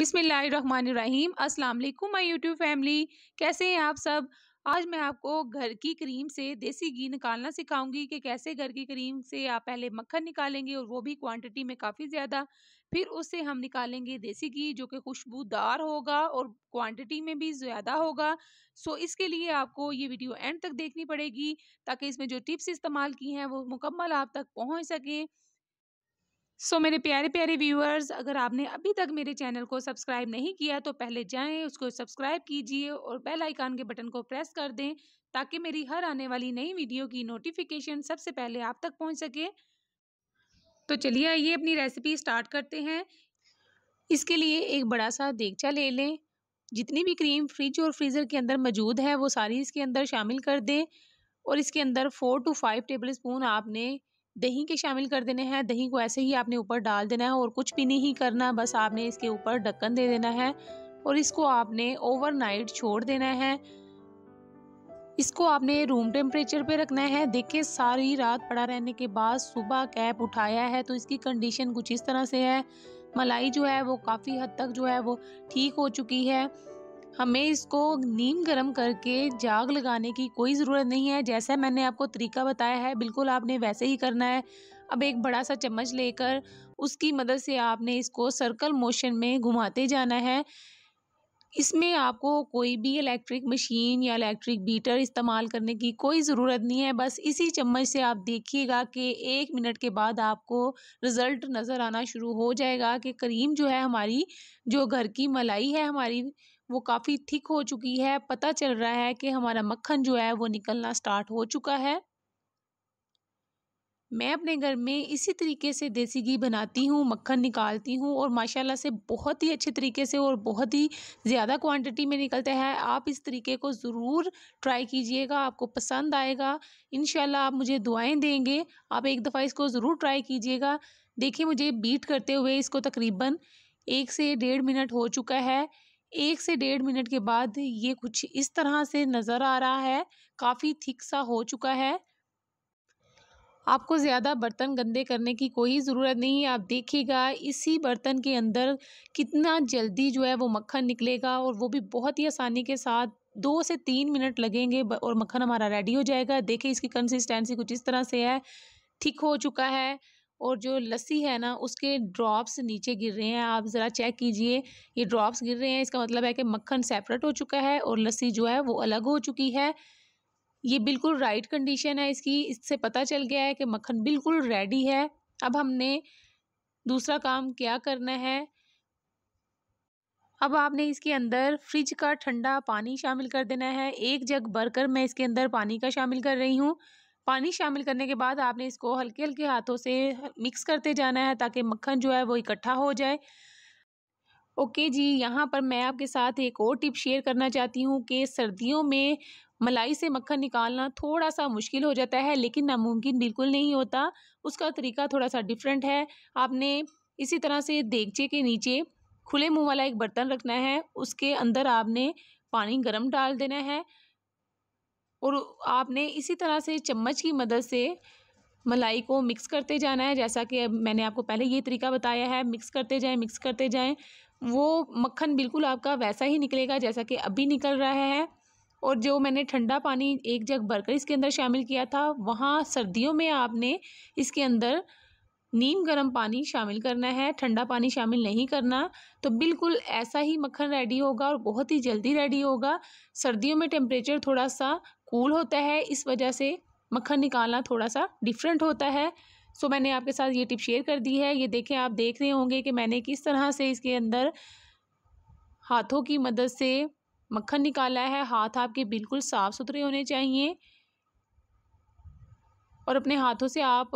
बिसमीम अस्सलाम वालेकुम माय यूट्यूब फैमिली कैसे हैं आप सब आज मैं आपको घर की क्रीम से देसी घी निकालना सिखाऊंगी कि कैसे घर की क्रीम से आप पहले मक्खन निकालेंगे और वो भी क्वांटिटी में काफ़ी ज़्यादा फिर उससे हम निकालेंगे देसी घी जो कि खुशबूदार होगा और क्वांटिटी में भी ज़्यादा होगा सो इसके लिए आपको ये वीडियो एंड तक देखनी पड़ेगी ताकि इसमें जो टिप्स इस्तेमाल की हैं वो मुकम्मल आप तक पहुँच सकें सो so, मेरे प्यारे प्यारे व्यूअर्स अगर आपने अभी तक मेरे चैनल को सब्सक्राइब नहीं किया तो पहले जाएं उसको सब्सक्राइब कीजिए और बेल आइकान के बटन को प्रेस कर दें ताकि मेरी हर आने वाली नई वीडियो की नोटिफिकेशन सबसे पहले आप तक पहुंच सके तो चलिए आइए अपनी रेसिपी स्टार्ट करते हैं इसके लिए एक बड़ा सा देगचा ले लें जितनी भी क्रीम फ्रिज और फ्रीज़र के अंदर मौजूद है वो सारी इसके अंदर शामिल कर दें और इसके अंदर four two five tablespoon आपने दही के शामिल कर देने हैं दही को ऐसे ही आपने ऊपर डाल देना है और कुछ भी नहीं करना बस आपने इसके ऊपर ढक्कन दे देना है और इसको आपने ओवरनाइट छोड़ देना है इसको आपने रूम टेम्परेचर पे रखना है देखिए सारी रात पड़ा रहने के बाद सुबह कैप उठाया है तो इसकी कंडीशन कुछ इस तरह से है मलाई जो है वो काफ़ी हद तक जो है वो ठीक हो चुकी है हमें इसको नीम गरम करके जाग लगाने की कोई ज़रूरत नहीं है जैसा मैंने आपको तरीका बताया है बिल्कुल आपने वैसे ही करना है अब एक बड़ा सा चम्मच लेकर उसकी मदद से आपने इसको सर्कल मोशन में घुमाते जाना है इसमें आपको कोई भी इलेक्ट्रिक मशीन या इलेक्ट्रिक बीटर इस्तेमाल करने की कोई ज़रूरत नहीं है बस इसी चम्मच से आप देखिएगा कि एक मिनट के बाद आपको रिज़ल्ट नज़र आना शुरू हो जाएगा कि क्रीम जो है हमारी जो घर की मलाई है हमारी वो काफ़ी थिक हो चुकी है पता चल रहा है कि हमारा मक्खन जो है वो निकलना स्टार्ट हो चुका है मैं अपने घर में इसी तरीके से देसी घी बनाती हूँ मक्खन निकालती हूँ और माशाल्लाह से बहुत ही अच्छे तरीके से और बहुत ही ज़्यादा क्वांटिटी में निकलता है आप इस तरीके को ज़रूर ट्राई कीजिएगा आपको पसंद आएगा इन आप मुझे दुआएं देंगे आप एक दफ़ा इसको ज़रूर ट्राई कीजिएगा देखिए मुझे बीट करते हुए इसको तकरीबन एक से डेढ़ मिनट हो चुका है एक से डेढ़ मिनट के बाद ये कुछ इस तरह से नज़र आ रहा है काफ़ी थिक सा हो चुका है आपको ज़्यादा बर्तन गंदे करने की कोई ज़रूरत नहीं है आप देखिएगा इसी बर्तन के अंदर कितना जल्दी जो है वो मक्खन निकलेगा और वो भी बहुत ही आसानी के साथ दो से तीन मिनट लगेंगे और मक्खन हमारा रेडी हो जाएगा देखिए इसकी कंसिस्टेंसी कुछ इस तरह से है ठीक हो चुका है और जो लस्सी है ना उसके ड्रॉप्स नीचे गिर रहे हैं आप ज़रा चेक कीजिए ये ड्रॉप्स गिर रहे हैं इसका मतलब है कि मक्खन सेपरेट हो चुका है और लस्सी जो है वो अलग हो चुकी है ये बिल्कुल राइट कंडीशन है इसकी इससे पता चल गया है कि मक्खन बिल्कुल रेडी है अब हमने दूसरा काम क्या करना है अब आपने इसके अंदर फ्रिज का ठंडा पानी शामिल कर देना है एक जग कर मैं इसके अंदर पानी का शामिल कर रही हूँ पानी शामिल करने के बाद आपने इसको हल्के हल्के हाथों से मिक्स करते जाना है ताकि मक्खन जो है वो इकट्ठा हो जाए ओके जी यहाँ पर मैं आपके साथ एक और टिप शेयर करना चाहती हूँ कि सर्दियों में मलाई से मक्खन निकालना थोड़ा सा मुश्किल हो जाता है लेकिन नामुमकिन बिल्कुल नहीं होता उसका तरीका थोड़ा सा डिफरेंट है आपने इसी तरह से देगचे के नीचे खुले मुँह वाला एक बर्तन रखना है उसके अंदर आपने पानी गर्म डाल देना है और आपने इसी तरह से चम्मच की मदद से मलाई को मिक्स करते जाना है जैसा कि मैंने आपको पहले ये तरीका बताया है मिक्स करते जाएं मिक्स करते जाएं वो मक्खन बिल्कुल आपका वैसा ही निकलेगा जैसा कि अभी निकल रहा है और जो मैंने ठंडा पानी एक जग भरकर इसके अंदर शामिल किया था वहाँ सर्दियों में आपने इसके अंदर नीम गर्म पानी शामिल करना है ठंडा पानी शामिल नहीं करना तो बिल्कुल ऐसा ही मक्खन रेडी होगा और बहुत ही जल्दी रेडी होगा सर्दियों में टेम्परेचर थोड़ा सा कूल होता है इस वजह से मक्खन निकालना थोड़ा सा डिफरेंट होता है सो मैंने आपके साथ ये टिप शेयर कर दी है ये देखें आप देख रहे होंगे कि मैंने किस तरह से इसके अंदर हाथों की मदद से मक्खन निकाला है हाथ आपके बिल्कुल साफ़ सुथरे होने चाहिए और अपने हाथों से आप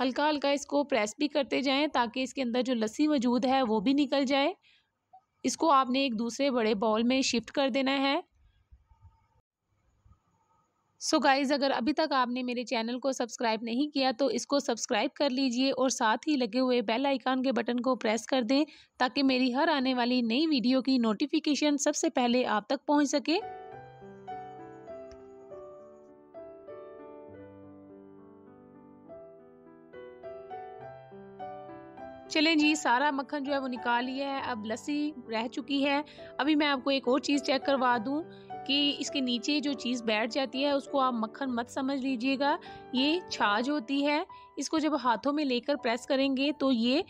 हल्का हल्का इसको प्रेस भी करते जाएं ताकि इसके अंदर जो लस्सी मौजूद है वो भी निकल जाए इसको आपने एक दूसरे बड़े बॉल में शिफ्ट कर देना है सो so गाइज़ अगर अभी तक आपने मेरे चैनल को सब्सक्राइब नहीं किया तो इसको सब्सक्राइब कर लीजिए और साथ ही लगे हुए बेल आइकान के बटन को प्रेस कर दें ताकि मेरी हर आने वाली नई वीडियो की नोटिफिकेशन सबसे पहले आप तक पहुंच सके चलें जी सारा मक्खन जो है वो निकाल लिया है अब लस्सी रह चुकी है अभी मैं आपको एक और चीज़ चेक करवा दूं कि इसके नीचे जो चीज़ बैठ जाती है उसको आप मक्खन मत समझ लीजिएगा ये छाछ होती है इसको जब हाथों में लेकर प्रेस करेंगे तो ये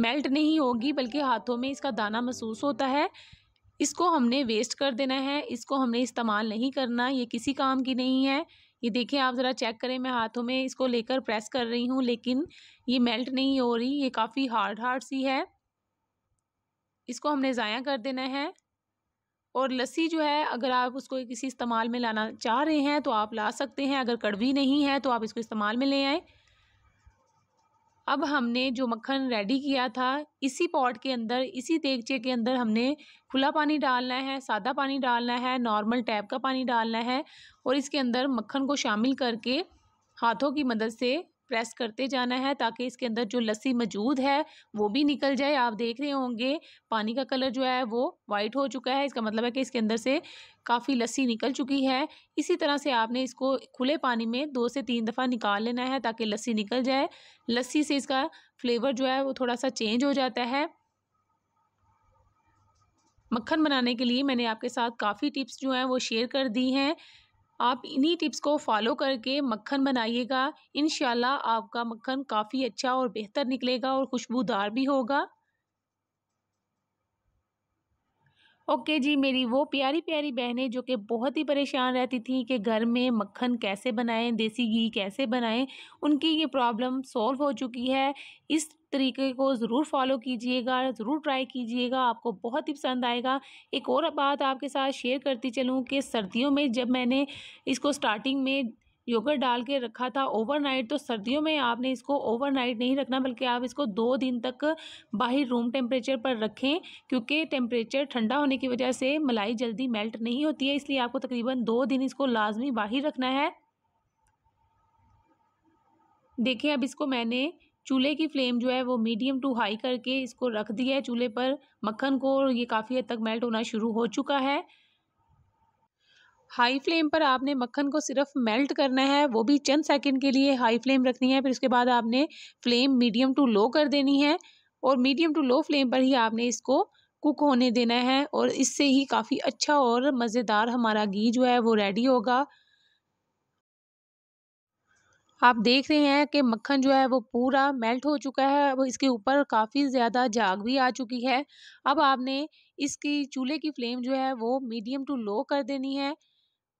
मेल्ट नहीं होगी बल्कि हाथों में इसका दाना महसूस होता है इसको हमने वेस्ट कर देना है इसको हमने इस्तेमाल नहीं करना ये किसी काम की नहीं है ये देखिए आप ज़रा चेक करें मैं हाथों में इसको लेकर प्रेस कर रही हूँ लेकिन ये मेल्ट नहीं हो रही ये काफ़ी हार्ड हार्ड सी है इसको हमने ज़ाया कर देना है और लस्सी जो है अगर आप उसको किसी इस्तेमाल में लाना चाह रहे हैं तो आप ला सकते हैं अगर कड़वी नहीं है तो आप इसको इस्तेमाल में ले आए अब हमने जो मक्खन रेडी किया था इसी पॉट के अंदर इसी तेगचे के अंदर हमने खुला पानी डालना है सादा पानी डालना है नॉर्मल टैप का पानी डालना है और इसके अंदर मक्खन को शामिल करके हाथों की मदद से प्रेस करते जाना है ताकि इसके अंदर जो लस्सी मौजूद है वो भी निकल जाए आप देख रहे होंगे पानी का कलर जो है वो वाइट हो चुका है इसका मतलब है कि इसके अंदर से काफ़ी लस्सी निकल चुकी है इसी तरह से आपने इसको खुले पानी में दो से तीन दफ़ा निकाल लेना है ताकि लस्सी निकल जाए लस्सी से इसका फ्लेवर जो है वो थोड़ा सा चेंज हो जाता है मक्खन बनाने के लिए मैंने आपके साथ काफ़ी टिप्स जो हैं वो शेयर कर दी हैं आप इन्हीं टिप्स को फॉलो करके मक्खन बनाइएगा इन आपका मक्खन काफ़ी अच्छा और बेहतर निकलेगा और खुशबूदार भी होगा ओके जी मेरी वो प्यारी प्यारी बहनें जो कि बहुत ही परेशान रहती थी कि घर में मक्खन कैसे बनाएं देसी घी कैसे बनाएं उनकी ये प्रॉब्लम सॉल्व हो चुकी है इस तरीके को ज़रूर फॉलो कीजिएगा ज़रूर ट्राई कीजिएगा आपको बहुत ही पसंद आएगा एक और बात आपके साथ शेयर करती चलूँ कि सर्दियों में जब मैंने इसको स्टार्टिंग में योगर्ट डाल के रखा था ओवरनाइट तो सर्दियों में आपने इसको ओवरनाइट नहीं रखना बल्कि आप इसको दो दिन तक बाहर रूम टेम्परेचर पर रखें क्योंकि टेम्परेचर ठंडा होने की वजह से मलाई जल्दी मेल्ट नहीं होती है इसलिए आपको तकरीबन दो दिन इसको लाजमी बाहर रखना है देखिए अब इसको मैंने चूल्हे की फ्लेम जो है वो मीडियम टू हाई करके इसको रख दिया है चूल्हे पर मक्खन को ये काफ़ी हद तक मेल्ट होना शुरू हो चुका है हाई फ्लेम पर आपने मक्खन को सिर्फ मेल्ट करना है वो भी चंद सेकंड के लिए हाई फ्लेम रखनी है फिर उसके बाद आपने फ्लेम मीडियम टू लो कर देनी है और मीडियम टू लो फ्लेम पर ही आपने इसको कुक होने देना है और इससे ही काफ़ी अच्छा और मज़ेदार हमारा घी जो है वो रेडी होगा आप देख रहे हैं कि मक्खन जो है वो पूरा मेल्ट हो चुका है वो इसके ऊपर काफ़ी ज़्यादा जाग भी आ चुकी है अब आपने इसकी चूल्हे की फ्लेम जो है वो मीडियम टू लो कर देनी है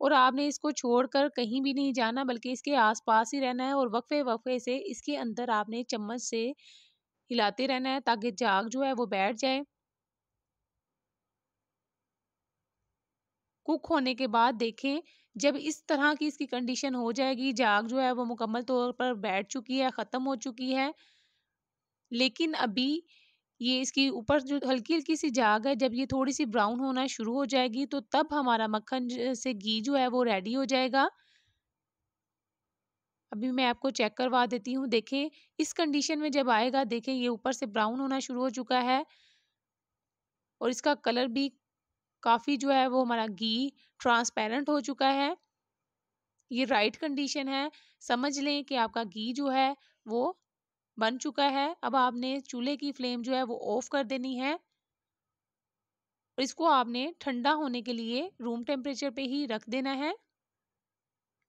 और आपने इसको छोड़कर कहीं भी नहीं जाना बल्कि इसके आसपास ही रहना है और वक्फे वक्फे से इसके अंदर आपने चम्मच से हिलाते रहना है ताकि जाग जो है वो बैठ जाए कुक होने के बाद देखें जब इस तरह की इसकी कंडीशन हो जाएगी जाग जो है वो मुकम्मल तौर पर बैठ चुकी है ख़त्म हो चुकी है लेकिन अभी ये इसकी ऊपर जो हल्की हल्की सी जाग है जब ये थोड़ी सी ब्राउन होना शुरू हो जाएगी तो तब हमारा मक्खन से घी जो है वो रेडी हो जाएगा अभी मैं आपको चेक करवा देती हूँ देखें इस कंडीशन में जब आएगा देखें ये ऊपर से ब्राउन होना शुरू हो चुका है और इसका कलर भी काफ़ी जो है वो हमारा घी ट्रांसपेरेंट हो चुका है ये राइट कंडीशन है समझ लें कि आपका घी जो है वो बन चुका है अब आपने चूल्हे की फ्लेम जो है वो ऑफ कर देनी है और इसको आपने ठंडा होने के लिए रूम टेम्परेचर पे ही रख देना है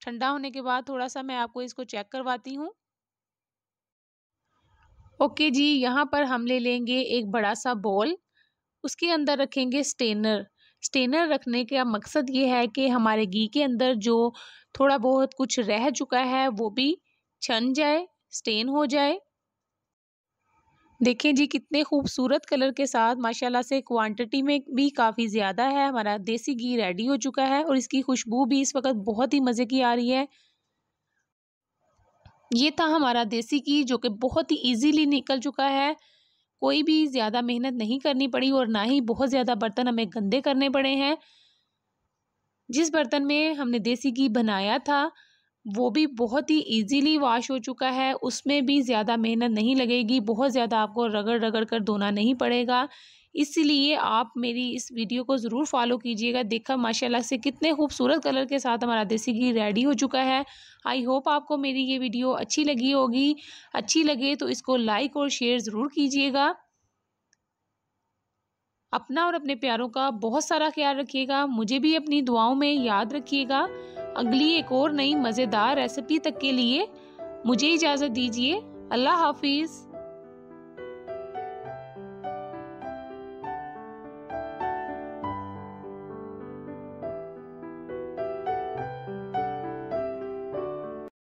ठंडा होने के बाद थोड़ा सा मैं आपको इसको चेक करवाती हूँ ओके जी यहाँ पर हम ले लेंगे एक बड़ा सा बॉल उसके अंदर रखेंगे स्टेनर स्टेनर रखने का मकसद ये है कि हमारे घी के अंदर जो थोड़ा बहुत कुछ रह चुका है वो भी छन जाए स्टेन हो जाए देखें जी कितने खूबसूरत कलर के साथ माशाल्लाह से क्वांटिटी में भी काफ़ी ज़्यादा है हमारा देसी घी रेडी हो चुका है और इसकी खुशबू भी इस वक्त बहुत ही मज़े की आ रही है ये था हमारा देसी घी जो कि बहुत ही ईजीली निकल चुका है कोई भी ज़्यादा मेहनत नहीं करनी पड़ी और ना ही बहुत ज़्यादा बर्तन हमें गंदे करने पड़े हैं जिस बर्तन में हमने देसी घी बनाया था वो भी बहुत ही इजीली वॉश हो चुका है उसमें भी ज़्यादा मेहनत नहीं लगेगी बहुत ज़्यादा आपको रगड़ रगड़ कर धोना नहीं पड़ेगा इसलिए आप मेरी इस वीडियो को ज़रूर फॉलो कीजिएगा देखा माशाल्लाह से कितने खूबसूरत कलर के साथ हमारा देसी घी रेडी हो चुका है आई होप आपको मेरी ये वीडियो अच्छी लगी होगी अच्छी लगे तो इसको लाइक और शेयर ज़रूर कीजिएगा अपना और अपने प्यारों का बहुत सारा ख्याल रखिएगा मुझे भी अपनी दुआओं में याद रखिएगा अगली एक और नई मज़ेदार रेसिपी तक के लिए मुझे इजाज़त दीजिए अल्लाह हाफिज़